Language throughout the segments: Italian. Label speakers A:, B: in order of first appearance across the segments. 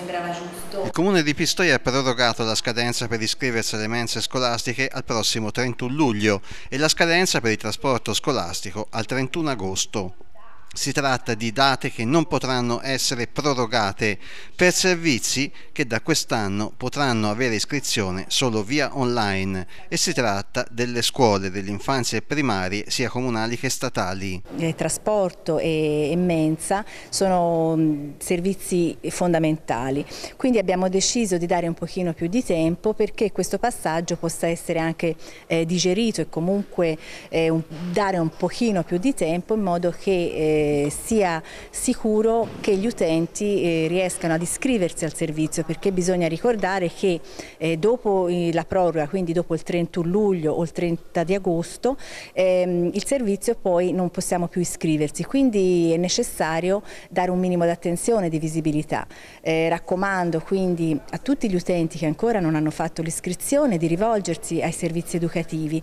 A: sembrava giusto. Il
B: comune di Pistoia ha prorogato la scadenza per iscriversi alle mense scolastiche al prossimo 31 luglio e la scadenza per il trasporto scolastico al 31 agosto. Si tratta di date che non potranno essere prorogate per servizi che da quest'anno potranno avere iscrizione solo via online e si tratta delle scuole dell'infanzia e primarie sia comunali che statali.
A: Il eh, trasporto e, mensa sono servizi fondamentali, quindi abbiamo deciso di dare un pochino più di tempo perché questo passaggio possa essere anche eh, digerito e comunque eh, dare un pochino più di tempo in modo che sia sicuro che gli utenti eh, riescano ad iscriversi al servizio perché bisogna ricordare che eh, dopo la proroga, quindi dopo il 31 luglio o il 30 di agosto, ehm, il servizio poi non possiamo più iscriversi, quindi è necessario dare un minimo di attenzione, e di visibilità. Eh, raccomando quindi a tutti gli utenti che ancora non hanno fatto l'iscrizione di rivolgersi ai servizi educativi.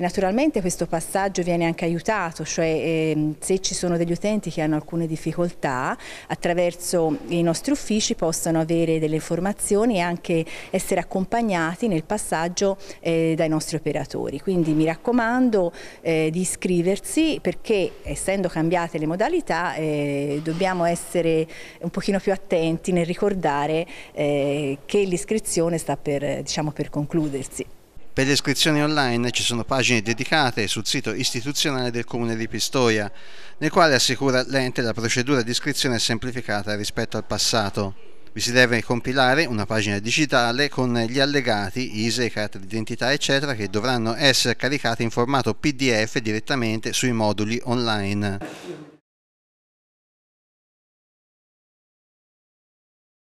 A: naturalmente questo passaggio viene anche aiutato, cioè ehm, se ci sono degli gli utenti che hanno alcune difficoltà attraverso i nostri uffici possano avere delle informazioni e anche essere accompagnati nel passaggio eh, dai nostri operatori. Quindi mi raccomando eh, di iscriversi perché essendo cambiate le modalità eh, dobbiamo essere un pochino più attenti nel ricordare eh, che l'iscrizione sta per, diciamo, per concludersi.
B: Per le iscrizioni online ci sono pagine dedicate sul sito istituzionale del Comune di Pistoia, nel quale assicura l'ente la procedura di iscrizione semplificata rispetto al passato. Vi si deve compilare una pagina digitale con gli allegati, ISE, carte d'identità eccetera che dovranno essere caricati in formato PDF direttamente sui moduli online.